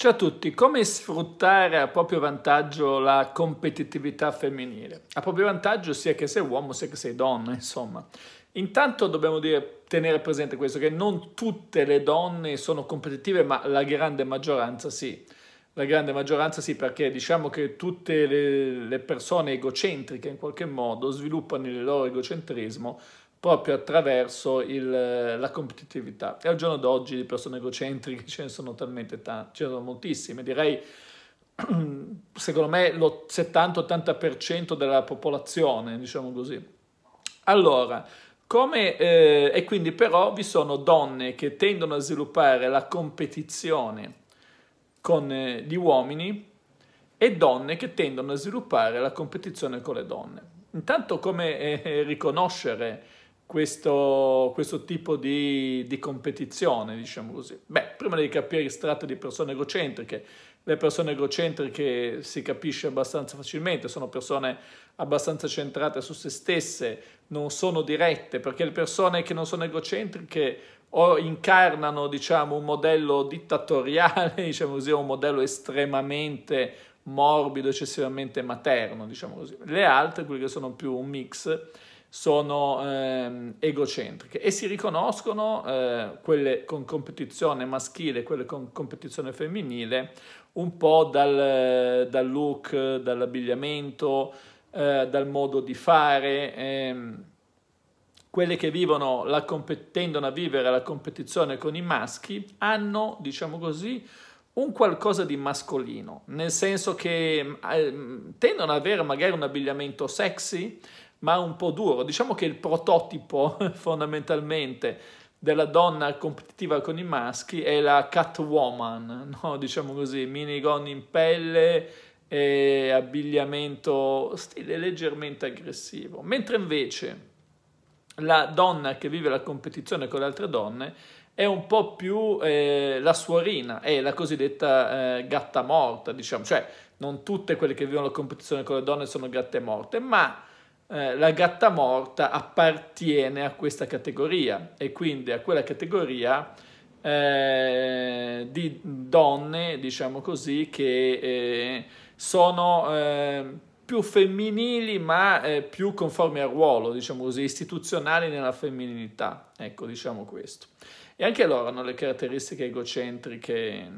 Ciao a tutti, come sfruttare a proprio vantaggio la competitività femminile? A proprio vantaggio sia che sei uomo sia che sei donna, insomma. Intanto dobbiamo dire, tenere presente questo, che non tutte le donne sono competitive, ma la grande maggioranza sì. La grande maggioranza sì, perché diciamo che tutte le, le persone egocentriche in qualche modo sviluppano il loro egocentrismo proprio attraverso il, la competitività. E al giorno d'oggi di persone egocentriche ce ne sono talmente tante, ce ne sono moltissime, direi secondo me lo 70-80% della popolazione, diciamo così. Allora, come, eh, e quindi però vi sono donne che tendono a sviluppare la competizione con eh, gli uomini e donne che tendono a sviluppare la competizione con le donne. Intanto come eh, riconoscere questo, questo tipo di, di, competizione, diciamo così? Beh, prima di capire che si tratta di persone egocentriche. Le persone egocentriche si capisce abbastanza facilmente, sono persone abbastanza centrate su se stesse, non sono dirette, perché le persone che non sono egocentriche o incarnano diciamo, un modello dittatoriale, diciamo così, un modello estremamente morbido, eccessivamente materno, diciamo così. Le altre, quelle che sono più un mix, sono ehm, egocentriche e si riconoscono eh, quelle con competizione maschile e quelle con competizione femminile un po' dal, dal look, dall'abbigliamento, eh, dal modo di fare. Ehm, quelle che vivono la tendono a vivere la competizione con i maschi hanno, diciamo così, un qualcosa di mascolino, nel senso che eh, tendono ad avere magari un abbigliamento sexy, ma un po' duro. Diciamo che il prototipo fondamentalmente della donna competitiva con i maschi è la Catwoman, no? diciamo così, minigon in pelle e abbigliamento stile leggermente aggressivo. Mentre invece la donna che vive la competizione con le altre donne è un po' più eh, la suorina, è la cosiddetta eh, gatta morta, diciamo, cioè non tutte quelle che vivono la competizione con le donne sono gatte morte, ma eh, la gatta morta appartiene a questa categoria e quindi a quella categoria eh, di donne, diciamo così, che eh, sono eh, più femminili ma eh, più conformi al ruolo, diciamo così, istituzionali nella femminilità. Ecco, diciamo questo. E anche loro hanno le caratteristiche egocentriche.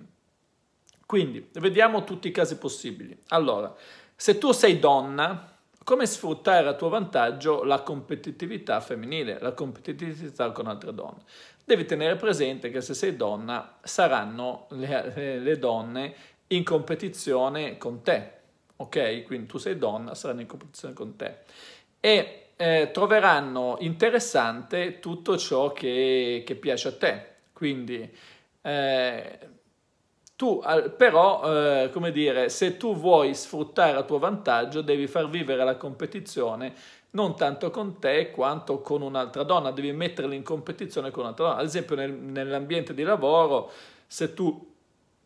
Quindi, vediamo tutti i casi possibili. Allora, se tu sei donna, come sfruttare a tuo vantaggio la competitività femminile, la competitività con altre donne. Devi tenere presente che se sei donna saranno le, le, le donne in competizione con te, ok? Quindi tu sei donna, saranno in competizione con te. E eh, troveranno interessante tutto ciò che, che, piace a te. Quindi eh, tu, però, eh, come dire, se tu vuoi sfruttare a tuo vantaggio, devi far vivere la competizione non tanto con te quanto con un'altra donna, devi metterla in competizione con un'altra donna. Ad esempio, nel, nell'ambiente di lavoro, se tu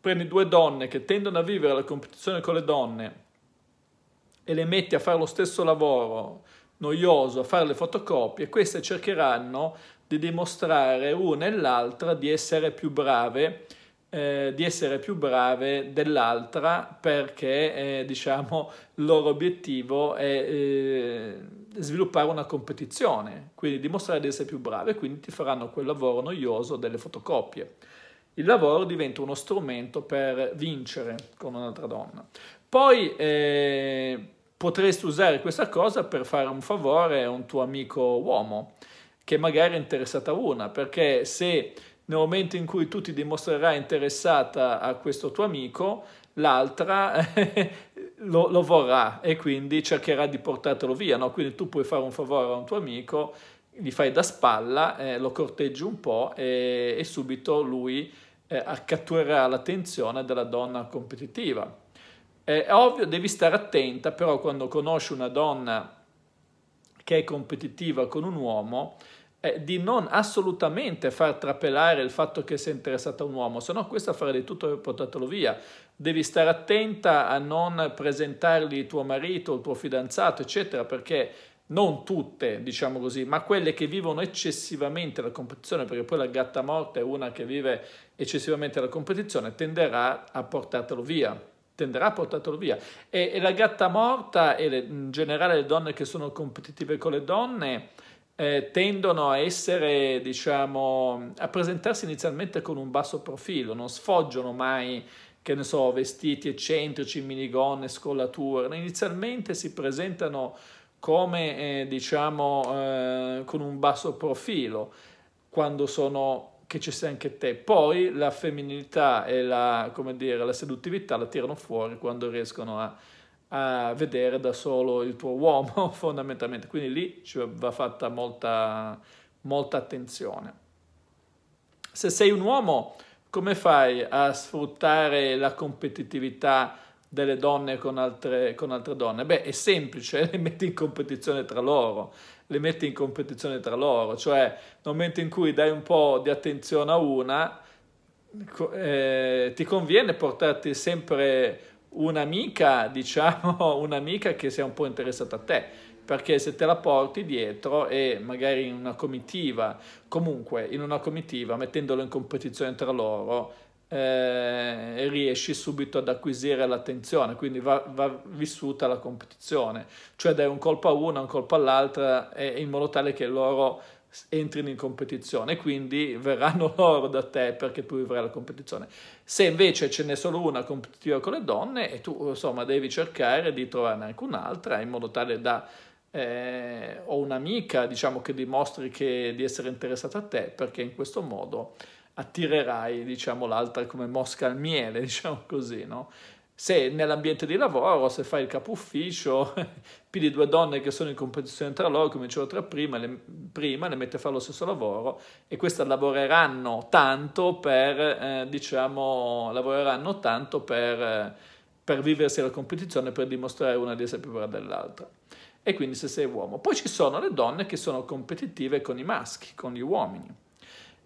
prendi due donne che tendono a vivere la competizione con le donne e le metti a fare lo stesso lavoro noioso, a fare le fotocopie, queste cercheranno di dimostrare una e l'altra di essere più brave eh, di essere più brave dell'altra perché eh, diciamo il loro obiettivo è eh, sviluppare una competizione, quindi dimostrare di essere più brave, quindi ti faranno quel lavoro noioso delle fotocopie. Il lavoro diventa uno strumento per vincere con un'altra donna. Poi eh, potresti usare questa cosa per fare un favore a un tuo amico uomo che magari è interessata a una, perché se nel momento in cui tu ti dimostrerai interessata a questo tuo amico, l'altra lo, lo, vorrà e quindi cercherà di portartelo via. No? Quindi tu puoi fare un favore a un tuo amico, gli fai da spalla, eh, lo corteggi un po' e, e subito lui eh, catturerà l'attenzione della donna competitiva. È ovvio, devi stare attenta, però quando conosci una donna che è competitiva con un uomo, eh, di non assolutamente far trapelare il fatto che sei interessata a un uomo, se no questa farà di tutto per portatelo via. Devi stare attenta a non presentargli tuo marito, il tuo fidanzato, eccetera, perché non tutte, diciamo così, ma quelle che vivono eccessivamente la competizione, perché poi la gatta morta è una che vive eccessivamente la competizione, tenderà a portartelo via tenderà a portarlo via. E, e, la gatta morta e le, in generale le donne che sono competitive con le donne eh, tendono a essere, diciamo, a presentarsi inizialmente con un basso profilo, non sfoggiano mai, che ne so, vestiti eccentrici, minigonne, scollature, inizialmente si presentano come, eh, diciamo, eh, con un basso profilo, quando sono che ci sei anche te. Poi la femminilità e la, come dire, la seduttività la tirano fuori quando riescono a a vedere da solo il tuo uomo fondamentalmente, quindi lì cioè, va fatta molta, molta attenzione. Se sei un uomo, come fai a sfruttare la competitività delle donne con altre, con altre donne? Beh, è semplice, le metti in competizione tra loro, le metti in competizione tra loro, cioè nel momento in cui dai un po' di attenzione a una, eh, ti conviene portarti sempre un'amica, diciamo, un'amica che sia un po' interessata a te, perché se te la porti dietro e magari in una comitiva, comunque in una comitiva, mettendolo in competizione tra loro, eh, riesci subito ad acquisire l'attenzione, quindi va, va, vissuta la competizione, cioè dai un colpo a una, un colpo all'altra, in modo tale che loro entrino in competizione, quindi verranno loro da te perché tu vivrai la competizione. Se invece ce n'è solo una competitiva con le donne, e tu insomma devi cercare di trovarne anche un'altra in modo tale da eh, o un'amica diciamo che dimostri che, di essere interessata a te perché in questo modo attirerai diciamo l'altra come mosca al miele diciamo così no? se nell'ambiente di lavoro, se fai il capo ufficio, pigli due donne che sono in competizione tra loro, come dicevo tra prima, le, prima, le mette a fare lo stesso lavoro e queste lavoreranno tanto per, eh, diciamo, lavoreranno tanto per, eh, per viversi la competizione, per dimostrare una di essere più brava dell'altra. E quindi se sei uomo. Poi ci sono le donne che sono competitive con i maschi, con gli uomini.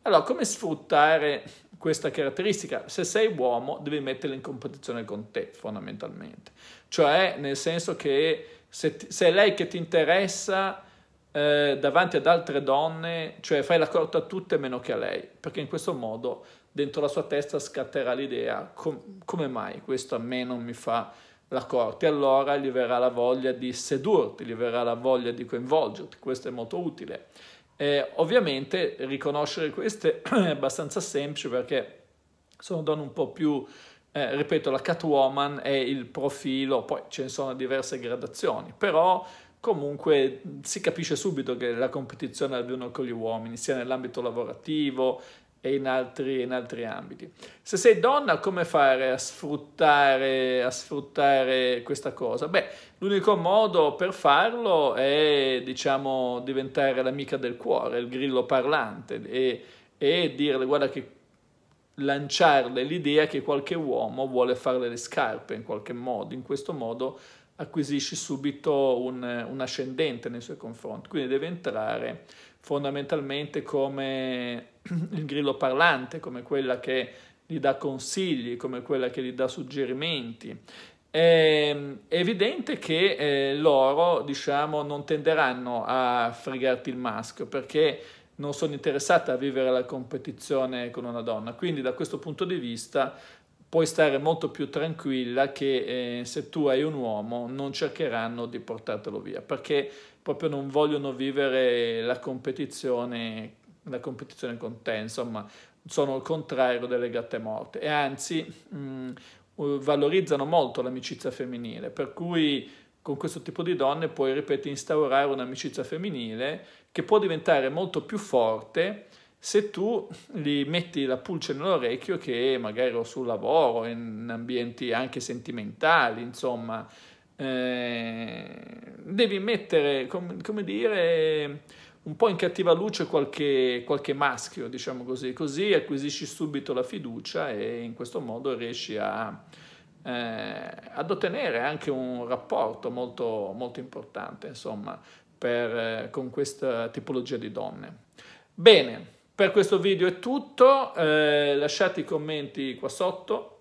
Allora, come sfruttare questa caratteristica. Se sei uomo devi metterla in competizione con te fondamentalmente. Cioè nel senso che se, ti, se è lei che ti interessa eh, davanti ad altre donne, cioè fai la corte a tutte meno che a lei, perché in questo modo dentro la sua testa scatterà l'idea com- come mai questo a me non mi fa la corte, allora gli verrà la voglia di sedurti, gli verrà la voglia di coinvolgerti, questo è molto utile. Eh, ovviamente riconoscere queste è abbastanza semplice perché sono donne un po' più, eh, ripeto, la Catwoman è il profilo, poi ce ne sono diverse gradazioni, però comunque si capisce subito che la competizione avviene con gli uomini, sia nell'ambito lavorativo e in altri, in altri, ambiti. Se sei donna, come fare a sfruttare, a sfruttare questa cosa? Beh, l'unico modo per farlo è, diciamo, diventare l'amica del cuore, il grillo parlante e, e dirle, guarda che lanciarle l'idea che qualche uomo vuole farle le scarpe in qualche modo, in questo modo acquisisce subito un, un ascendente nei suoi confronti, quindi deve entrare fondamentalmente come il grillo parlante, come quella che gli dà consigli, come quella che gli dà suggerimenti. Ehm, è evidente che eh, loro, diciamo, non tenderanno a fregarti il maschio perché non sono interessate a vivere la competizione con una donna. Quindi da questo punto di vista puoi stare molto più tranquilla che eh, se tu hai un uomo non cercheranno di portartelo via, perché proprio non vogliono vivere la competizione, la competizione con te, insomma, sono il contrario delle gatte morte e anzi mh, mm, valorizzano molto l'amicizia femminile, per cui con questo tipo di donne puoi, ripeto, instaurare un'amicizia femminile che può diventare molto più forte se tu gli metti la pulce nell'orecchio che magari o sul lavoro, in ambienti anche sentimentali, insomma, eh, devi mettere, com come dire, un po' in cattiva luce qualche, qualche maschio, diciamo così, così acquisisci subito la fiducia e in questo modo riesci a, eh, ad ottenere anche un rapporto molto, molto importante, insomma, per, eh, con questa tipologia di donne. Bene. Per questo video è tutto, eh, lasciate i commenti qua sotto,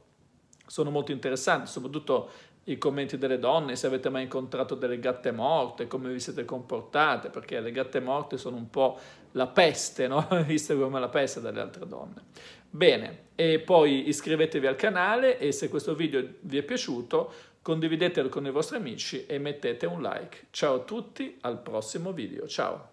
sono molto interessanti, soprattutto i commenti delle donne, se avete mai incontrato delle gatte morte, come vi siete comportate, perché le gatte morte sono un po' la peste, no? viste come la peste dalle altre donne. Bene, e poi iscrivetevi al canale e se questo video vi è piaciuto condividetelo con i vostri amici e mettete un like. Ciao a tutti, al prossimo video, ciao!